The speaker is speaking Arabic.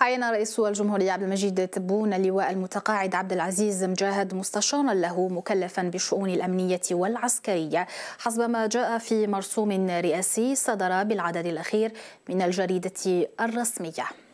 عين رئيس الجمهورية عبد المجيد تبون اللواء المتقاعد عبد العزيز مجاهد مستشارا له مكلفا بالشؤون الأمنية والعسكرية حسب ما جاء في مرسوم رئاسي صدر بالعدد الأخير من الجريدة الرسمية